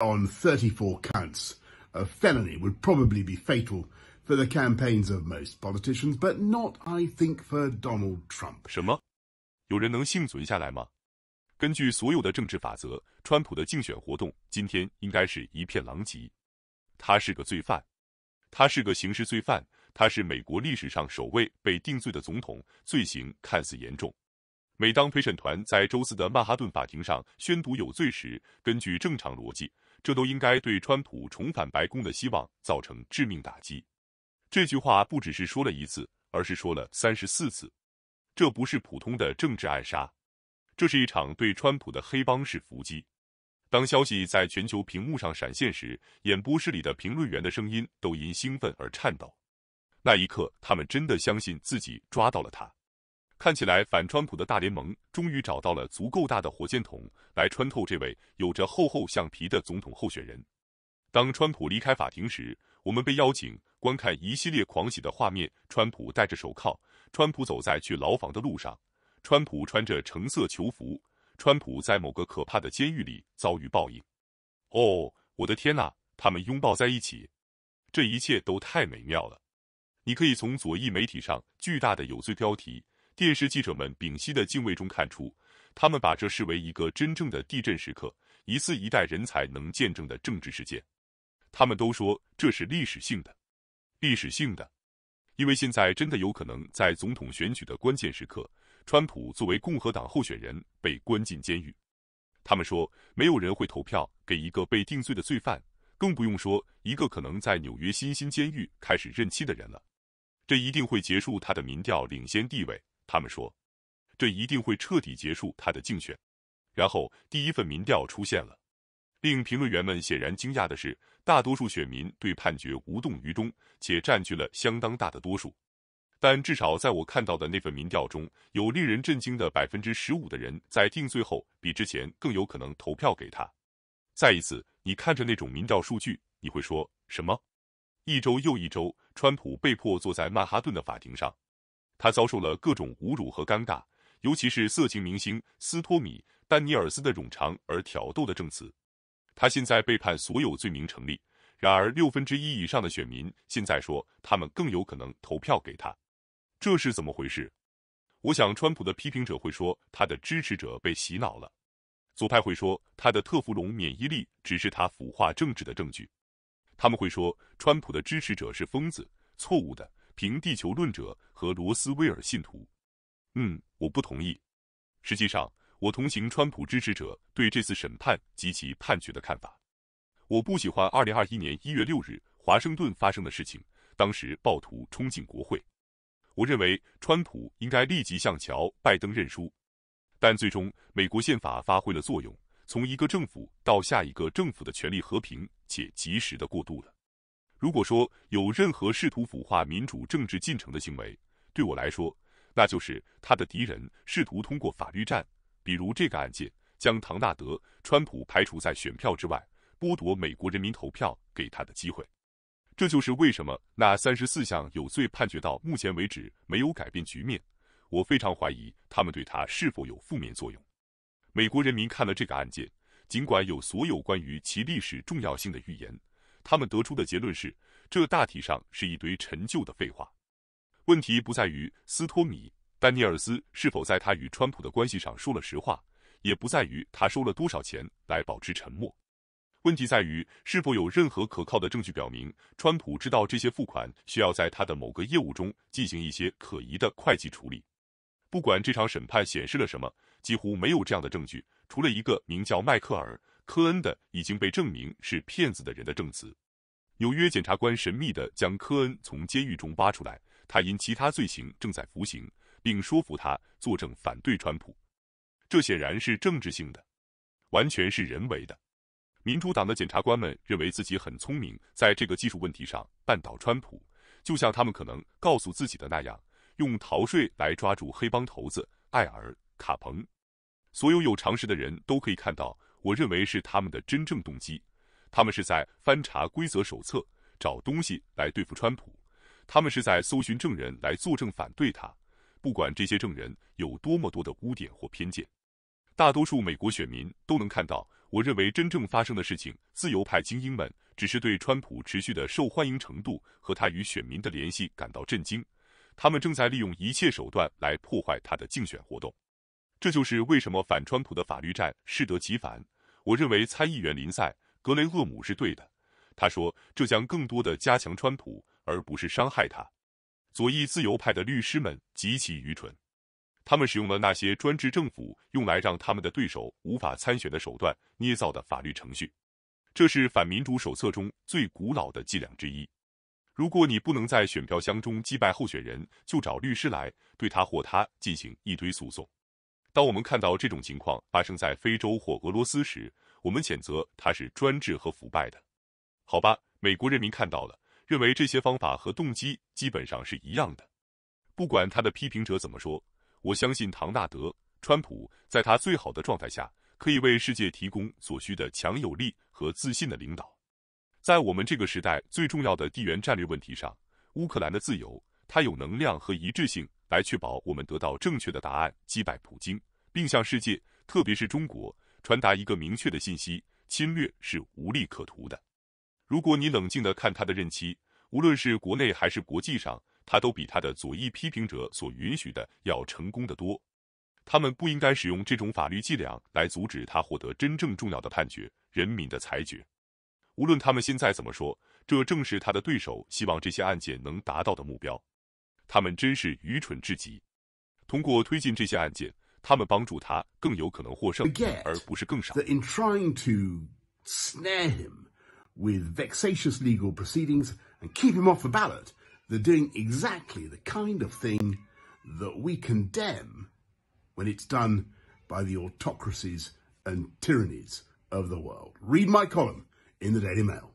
On 34 counts of felony would probably be fatal for the campaigns of most politicians, but not, I think, for Donald Trump. 什么？有人能幸存下来吗？根据所有的政治法则，川普的竞选活动今天应该是一片狼藉。他是个罪犯，他是个刑事罪犯，他是美国历史上首位被定罪的总统，罪行看似严重。每当陪审团在周四的曼哈顿法庭上宣读有罪时，根据正常逻辑，这都应该对川普重返白宫的希望造成致命打击。这句话不只是说了一次，而是说了三十四次。这不是普通的政治暗杀，这是一场对川普的黑帮式伏击。当消息在全球屏幕上闪现时，演播室里的评论员的声音都因兴奋而颤抖。那一刻，他们真的相信自己抓到了他。看起来反川普的大联盟终于找到了足够大的火箭筒来穿透这位有着厚厚橡皮的总统候选人。当川普离开法庭时，我们被邀请观看一系列狂喜的画面：川普戴着手铐，川普走在去牢房的路上，川普穿着橙色囚服，川普在某个可怕的监狱里遭遇报应。哦，我的天哪！他们拥抱在一起，这一切都太美妙了。你可以从左翼媒体上巨大的有罪标题。电视记者们屏息的敬畏中看出，他们把这视为一个真正的地震时刻，一次一代人才能见证的政治事件。他们都说这是历史性的，历史性的，因为现在真的有可能在总统选举的关键时刻，川普作为共和党候选人被关进监狱。他们说，没有人会投票给一个被定罪的罪犯，更不用说一个可能在纽约新兴监狱开始任期的人了。这一定会结束他的民调领先地位。他们说，这一定会彻底结束他的竞选。然后，第一份民调出现了。令评论员们显然惊讶的是，大多数选民对判决无动于衷，且占据了相当大的多数。但至少在我看到的那份民调中，有令人震惊的百分之十五的人在定罪后比之前更有可能投票给他。再一次，你看着那种民调数据，你会说什么？一周又一周，川普被迫坐在曼哈顿的法庭上。他遭受了各种侮辱和尴尬，尤其是色情明星斯托米·丹尼尔斯的冗长而挑逗的证词。他现在被判所有罪名成立。然而，六分之一以上的选民现在说他们更有可能投票给他。这是怎么回事？我想，川普的批评者会说他的支持者被洗脑了；左派会说他的特氟龙免疫力只是他腐化政治的证据。他们会说川普的支持者是疯子。错误的。平地球论者和罗斯威尔信徒，嗯，我不同意。实际上，我同情川普支持者对这次审判及其判决的看法。我不喜欢2021年1月6日华盛顿发生的事情，当时暴徒冲进国会。我认为川普应该立即向乔·拜登认输，但最终美国宪法发挥了作用，从一个政府到下一个政府的权力和平且及时的过渡了。如果说有任何试图腐化民主政治进程的行为，对我来说，那就是他的敌人试图通过法律战，比如这个案件，将唐纳德·川普排除在选票之外，剥夺美国人民投票给他的机会。这就是为什么那三十四项有罪判决到目前为止没有改变局面。我非常怀疑他们对他是否有负面作用。美国人民看了这个案件，尽管有所有关于其历史重要性的预言。他们得出的结论是，这大体上是一堆陈旧的废话。问题不在于斯托米·丹尼尔斯是否在他与川普的关系上说了实话，也不在于他收了多少钱来保持沉默。问题在于是否有任何可靠的证据表明川普知道这些付款需要在他的某个业务中进行一些可疑的会计处理。不管这场审判显示了什么，几乎没有这样的证据，除了一个名叫迈克尔。科恩的已经被证明是骗子的人的证词。纽约检察官神秘地将科恩从监狱中挖出来，他因其他罪行正在服刑，并说服他作证反对川普。这显然是政治性的，完全是人为的。民主党的检察官们认为自己很聪明，在这个技术问题上绊倒川普，就像他们可能告诉自己的那样，用逃税来抓住黑帮头子艾尔·卡彭。所有有常识的人都可以看到。我认为是他们的真正动机，他们是在翻查规则手册，找东西来对付川普；他们是在搜寻证人来作证反对他，不管这些证人有多么多的污点或偏见。大多数美国选民都能看到，我认为真正发生的事情。自由派精英们只是对川普持续的受欢迎程度和他与选民的联系感到震惊，他们正在利用一切手段来破坏他的竞选活动。这就是为什么反川普的法律战适得其反。我认为参议员林赛·格雷厄姆是对的。他说，这将更多的加强川普，而不是伤害他。左翼自由派的律师们极其愚蠢，他们使用了那些专制政府用来让他们的对手无法参选的手段捏造的法律程序。这是反民主手册中最古老的伎俩之一。如果你不能在选票箱中击败候选人，就找律师来对他或他进行一堆诉讼。当我们看到这种情况发生在非洲或俄罗斯时，我们谴责它是专制和腐败的。好吧，美国人民看到了，认为这些方法和动机基本上是一样的。不管他的批评者怎么说，我相信唐纳德·川普在他最好的状态下，可以为世界提供所需的强有力和自信的领导。在我们这个时代最重要的地缘战略问题上，乌克兰的自由，它有能量和一致性。来确保我们得到正确的答案，击败普京，并向世界，特别是中国，传达一个明确的信息：侵略是无利可图的。如果你冷静的看他的任期，无论是国内还是国际上，他都比他的左翼批评者所允许的要成功的多。他们不应该使用这种法律伎俩来阻止他获得真正重要的判决——人民的裁决。无论他们现在怎么说，这正是他的对手希望这些案件能达到的目标。他们真是愚蠢至极。通过推进这些案件，他们帮助他更有可能获胜，而不是更少。That in trying to snare him with vexatious legal proceedings and keep him off the ballot, they're doing exactly the kind of thing that we condemn when it's done by the autocracies and tyrannies of the world. Read my column in the Daily Mail.